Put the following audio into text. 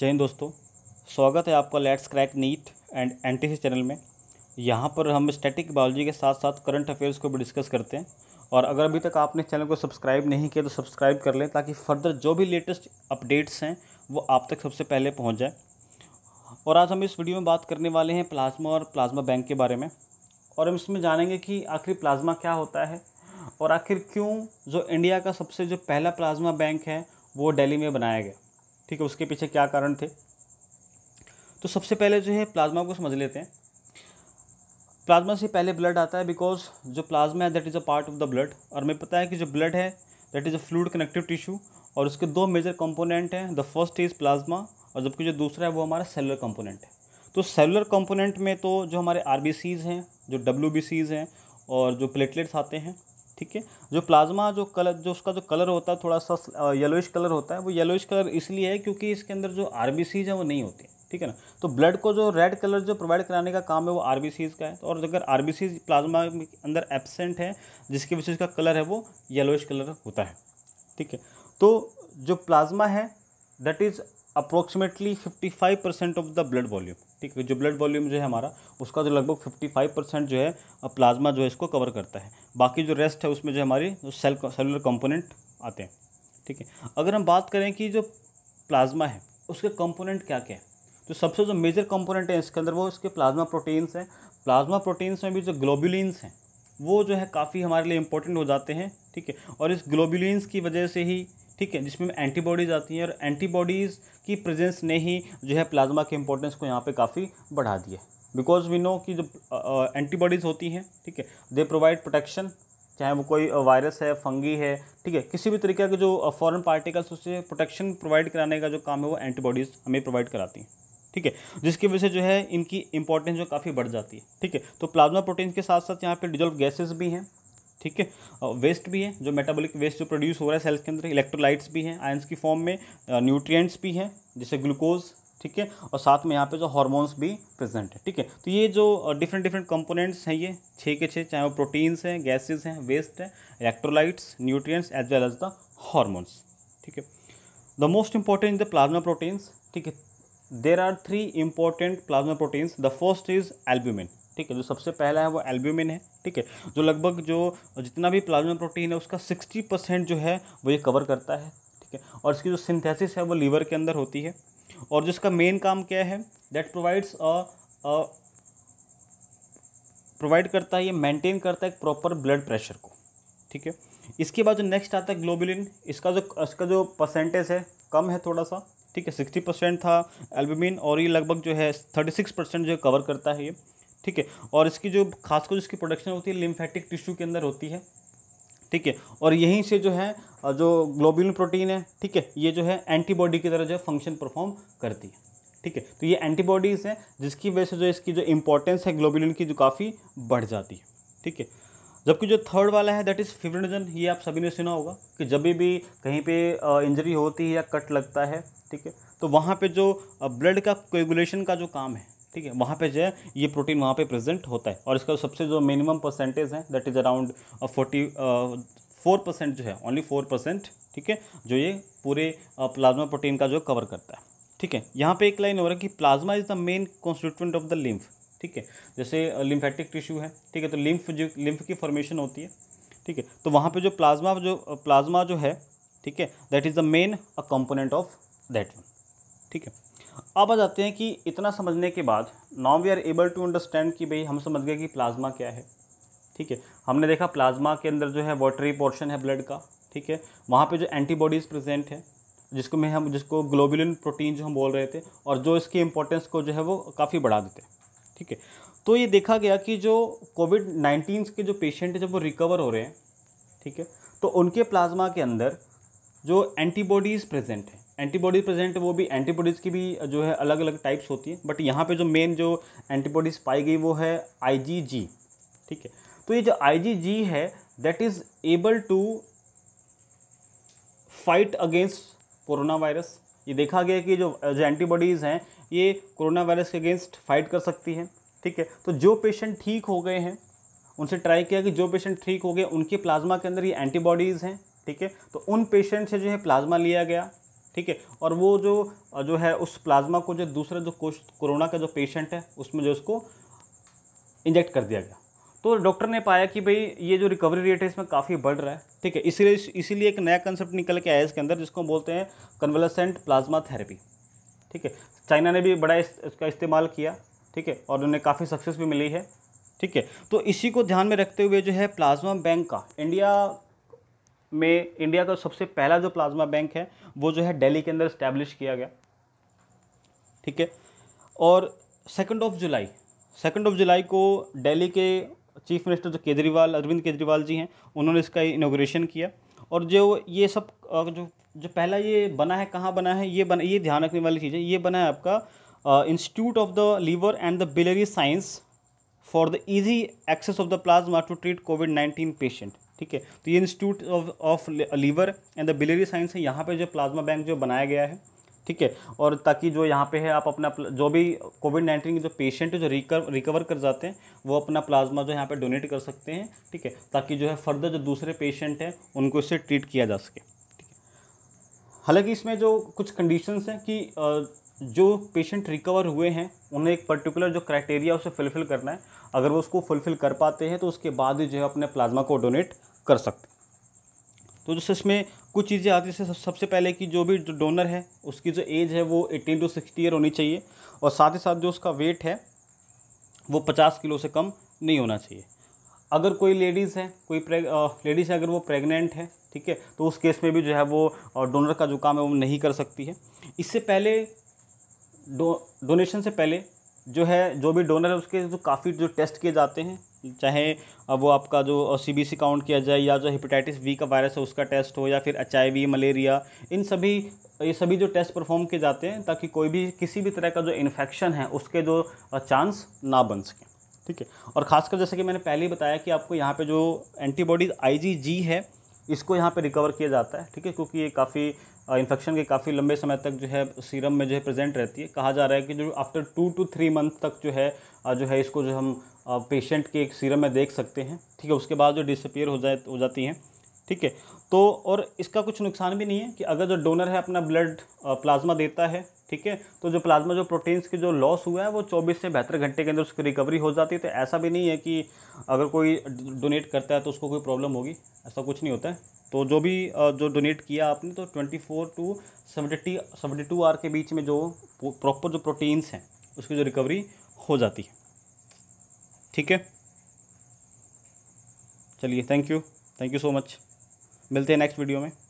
जय हिंद दोस्तों स्वागत है आपका let's crack NEET and N T channel में यहाँ पर हम स्टैटिक बायोलॉजी के साथ साथ करंट अफेयर्स को भी डिस्कस करते हैं और अगर अभी तक आपने चैनल को सब्सक्राइब नहीं किया तो सब्सक्राइब कर लें ताकि फर्दर जो भी लेटेस्ट अपडेट्स हैं वो आप तक सबसे पहले पहुँच जाए और आज हम इस वीडियो में बात करने वाले हैं प्लाज्मा और प्लाज्मा बैंक के बारे में और हम इसमें जानेंगे कि आखिर प्लाज्मा क्या होता है और आखिर क्यों जो इंडिया का सबसे जो पहला प्लाज्मा बैंक है वो दिल्ली में बनाया गया ठीक है उसके पीछे क्या कारण थे तो सबसे पहले जो है प्लाज्मा को समझ लेते हैं प्लाज्मा से पहले ब्लड आता है बिकॉज जो प्लाज्मा है that is a part of the blood और हमें पता है कि जो ब्लड है that is a fluid connective tissue और उसके दो मेजर कंपोनेंट हैं द फर्स्ट इज़ प्लाज्मा और जबकि जो दूसरा है वो हमारा सेलुलर कंपोनेंट है तो सेलुलर कंपोनेंट में तो जो हमारे आर हैं जो डब्ल्यू हैं और जो प्लेटलेट्स आते हैं ठीक है जो प्लाज्मा जो कलर जो उसका जो कलर होता है थोड़ा सा येलोइश कलर होता है वो येलोइश कलर इसलिए है क्योंकि इसके अंदर जो आर है वो नहीं होती ठीक है ना तो ब्लड को जो रेड कलर जो प्रोवाइड कराने का काम है वो आर का है तो और अगर आर प्लाज्मा के अंदर एबसेंट है जिसकी वजह से उसका कलर है वो येलोइश कलर होता है ठीक है तो जो प्लाज्मा है that is approximately fifty five percent of the blood volume ठीक है जो ब्लड वॉल्यूम जो है हमारा उसका जो तो लगभग फिफ्टी फाइव परसेंट जो है प्लाज्मा जो है इसको कवर करता है बाकी जो रेस्ट है उसमें जो हमारी सेल सेलुलर कंपोनेंट आते हैं ठीक है अगर हम बात करें कि जो प्लाज्मा है उसके कंपोनेंट क्या क्या है तो सबसे जो मेजर कंपोनेंट है इसके अंदर वो इसके प्लाज्मा प्रोटीन्स हैं प्लाज्मा प्रोटीन्स में भी जो ग्लोबुलिन्स हैं वो जो है काफ़ी हमारे लिए इंपॉर्टेंट हो जाते हैं ठीक है और इस ग्लोबुलिन्स की वजह से ही ठीक है जिसमें एंटीबॉडीज़ आती हैं और एंटीबॉडीज़ की प्रेजेंस ने ही जो है प्लाज्मा के इंपॉर्टेंस को यहाँ पे काफ़ी बढ़ा दिया बिकॉज वी नो कि जो एंटीबॉडीज़ होती हैं ठीक है दे प्रोवाइड प्रोटेक्शन चाहे वो कोई वायरस है फंगी है ठीक है किसी भी तरीके के जो फॉरन पार्टिकल्स उससे प्रोटेक्शन प्रोवाइड कराने का जो काम है वो एंटीबॉडीज़ हमें प्रोवाइड कराती हैं ठीक है जिसकी वजह से जो है इनकी इंपॉर्टेंस जो काफ़ी बढ़ जाती है ठीक है तो प्लाज्मा प्रोटीन के साथ साथ यहाँ पे डिजोल्व गैसेस भी हैं ठीक है वेस्ट भी है जो मेटाबॉलिक वेस्ट जो प्रोड्यूस हो रहा है सेल्स के अंदर इलेक्ट्रोलाइट्स भी हैं आयंस की फॉर्म में न्यूट्रिएंट्स भी हैं जैसे ग्लूकोज ठीक है और साथ में यहाँ पे जो हार्मोन्स भी प्रेजेंट है ठीक है तो ये जो डिफरेंट डिफरेंट कंपोनेंट्स हैं ये छः के छः चाहे वो प्रोटीन्स हैं गैसेज हैं वेस्ट है electrolytes nutrients as well as the hormones ठीक है the most important the plasma proteins ठीक है there are three important plasma proteins the first is albumin ठीक है जो सबसे पहला है वो एल्ब्यूमिन है ठीक है जो लगभग जो जितना भी प्लाज्मा प्रोटीन है उसका सिक्सटी परसेंट जो है वो ये कवर करता है ठीक है और इसकी जो सिंथेसिस है वो लीवर के अंदर होती है और जिसका मेन काम क्या है दैट प्रोवाइड्स अ प्रोवाइड करता है ये मेंटेन करता है एक प्रॉपर ब्लड प्रेशर को ठीक है इसके बाद जो नेक्स्ट आता है ग्लोबुलिन इसका जो इसका जो परसेंटेज है कम है थोड़ा सा ठीक है सिक्सटी परसेंट था एल्बुमिन और ये लगभग जो है थर्टी सिक्स परसेंट जो कवर करता है ये ठीक है और इसकी जो खासकर इसकी प्रोडक्शन होती है लिम्फेटिक टिश्यू के अंदर होती है ठीक है और यहीं से जो है जो ग्लोबिन प्रोटीन है ठीक है ये जो है एंटीबॉडी की तरह जो है फंक्शन परफॉर्म करती है ठीक है तो ये एंटीबॉडीज़ हैं जिसकी वजह से जो इसकी जो इंपॉर्टेंस है ग्लोबिलिन की जो काफ़ी बढ़ जाती है ठीक है जबकि जो थर्ड वाला है दैट इज़ फिब्रिनोजन ये आप सभी ने सुना होगा कि जब भी कहीं पे इंजरी होती है या कट लगता है ठीक है तो वहाँ पे जो ब्लड का कोगुलेशन का जो काम है ठीक है वहाँ पे जो है ये प्रोटीन वहाँ पे प्रेजेंट होता है और इसका सबसे जो मिनिमम परसेंटेज है that is around forty four percent जो है ओनली फोर परसेंट ठीक है जो ये पूरे प्लाज्मा uh, प्रोटीन का जो कवर करता है ठीक है यहाँ पे एक लाइन हो रहा है कि plasma is the main constituent of the lymph ठीक है जैसे लिम्फेटिक uh, टिश्यू है ठीक है तो लिम्फ जो लिम्फ की फॉर्मेशन होती है ठीक है तो वहाँ पर जो प्लाज्मा जो प्लाज्मा जो है ठीक है that is the main a component of that one ठीक है अब आ जाते हैं कि इतना समझने के बाद now we are able to understand कि भाई हम समझ गए कि प्लाज्मा क्या है ठीक है हमने देखा प्लाज्मा के अंदर जो है वाटरी पोर्शन है ब्लड का ठीक है वहाँ पे जो एंटीबॉडीज़ प्रेजेंट है जिसको में हम जिसको ग्लोबुलिन प्रोटीन जो हम बोल रहे थे और जो इसकी इंपॉर्टेंस को जो है वो काफ़ी बढ़ा देते हैं ठीक है तो ये देखा गया कि जो कोविड नाइन्टीन के जो पेशेंट हैं जब वो रिकवर हो रहे हैं ठीक है तो उनके प्लाज्मा के अंदर जो एंटीबॉडीज़ प्रेजेंट हैं एंटीबॉडीज प्रेजेंट वो भी एंटीबॉडीज़ की भी जो है अलग अलग टाइप्स होती है बट यहाँ पे जो मेन जो एंटीबॉडीज़ पाई गई वो है आईजीजी ठीक है तो ये जो आईजीजी है that is able to fight against corona virus ये देखा गया कि जो जो एंटीबॉडीज़ हैं ये कोरोना वायरस के अगेंस्ट फाइट कर सकती हैं ठीक है तो जो पेशेंट ठीक हो गए हैं उनसे ट्राई किया कि जो पेशेंट ठीक हो गए उनके प्लाज्मा के अंदर ये एंटीबॉडीज़ हैं ठीक है तो उन पेशेंट से जो है प्लाज्मा लिया गया ठीक है और वो जो जो है उस प्लाज्मा को जो दूसरे जो कोश कोरोना का जो पेशेंट है उसमें जो उसको इंजेक्ट कर दिया गया तो डॉक्टर ने पाया कि भाई ये जो रिकवरी रेट है इसमें काफ़ी बढ़ रहा है ठीक है इसीलिए इसीलिए एक नया कंसेप्ट निकल के आया इसके अंदर जिसको बोलते हैं कन्वलसेंट प्लाज्मा थेरेपी ठीक है चाइना ने भी बड़ा इस, इसका इस्तेमाल किया ठीक है और उन्हें काफ़ी सक्सेस भी मिली है ठीक है तो इसी को ध्यान में रखते हुए जो है प्लाज्मा बैंक का इंडिया में इंडिया का सबसे पहला जो प्लाज्मा बैंक है वो जो है दिल्ली के अंदर इस्टेब्लिश किया गया ठीक है और second of July second of July को दिल्ली के चीफ मिनिस्टर जो केजरीवाल अरविंद केजरीवाल जी हैं उन्होंने इसका इनोग्रेशन किया और जो ये सब जो जो पहला ये बना है कहाँ बना है ये बना ये ध्यान रखने वाली चीज़ है ये बना है आपका institute of the liver and the biliary science for the easy access of the plasma to treat covid nineteen patient ठीक है तो ये institute of of liver and the biliary science है यहाँ पे जो प्लाज्मा बैंक जो बनाया गया है ठीक है और ताकि जो यहाँ पे है आप अपना जो भी कोविड नाइन्टीन के जो पेशेंट जो रिकवर रिकवर कर जाते हैं वो अपना प्लाज्मा जो यहाँ पे डोनेट कर सकते हैं ठीक है ताकि जो है फर्दर जो दूसरे पेशेंट हैं उनको इससे ट्रीट किया जा सके हालांकि इसमें जो कुछ कंडीशंस हैं कि जो पेशेंट रिकवर हुए हैं उन्हें एक पर्टिकुलर जो क्राइटेरिया उसे फुलफिल करना है अगर वो उसको फुलफिल कर पाते हैं तो उसके बाद ही जो है अपने प्लाज्मा को डोनेट कर सकते तो जैसे इसमें कुछ चीज़ें आती है सबसे पहले कि जो भी डोनर है उसकी जो एज है वो एटीन टू सिक्सटी ईयर होनी चाहिए और साथ ही साथ जो उसका वेट है वो पचास किलो से कम नहीं होना चाहिए अगर कोई लेडीज़ है कोई लेडीज़ है अगर वो प्रेग्नेंट है ठीक है तो उस केस में भी जो है वो डोनर का जो काम है वो नहीं कर सकती है इससे पहले डो डोनेशन से पहले जो है जो भी डोनर है उसके जो काफ़ी जो टेस्ट किए जाते हैं चाहे वो आपका जो सी बी सी काउंट किया जाए या जो हेपेटाइटिस वी का वायरस है उसका टेस्ट हो या फिर एच आई वी मलेरिया इन सभी ये सभी जो टेस्ट परफॉर्म किए जाते हैं ताकि कोई भी किसी भी तरह का जो इन्फेक्शन है उसके जो चांस ना बन सके ठीक है और ख़ासकर जैसे कि मैंने पहले ही बताया कि आपको यहाँ पे जो एंटीबॉडीज़ आईजीजी है इसको यहाँ पे रिकवर किया जाता है ठीक है क्योंकि ये काफ़ी इन्फेक्शन के काफ़ी लंबे समय तक जो है सीरम में जो है प्रेजेंट रहती है कहा जा रहा है कि जो after two two three month तक जो है जो है इसको जो हम पेशेंट के एक सीरम में देख सकते हैं ठीक है उसके बाद जो डिसअपियर हो जाए हो जाती हैं ठीक है तो और इसका कुछ नुकसान भी नहीं है कि अगर जो डोनर है अपना ब्लड प्लाज्मा देता है ठीक है तो जो प्लाज्मा जो प्रोटीन्स के जो लॉस हुआ है वो 24 से बेहतर घंटे के अंदर उसकी रिकवरी हो जाती है तो ऐसा भी नहीं है कि अगर कोई डोनेट करता है तो उसको कोई प्रॉब्लम होगी ऐसा कुछ नहीं होता है तो जो भी जो डोनेट किया आपने तो twenty four to seventy seventy two आर के बीच में जो प्रॉपर जो प्रोटीन्स हैं उसकी जो रिकवरी हो जाती है ठीक है चलिए thank you thank you so much मिलते हैं नेक्स्ट वीडियो में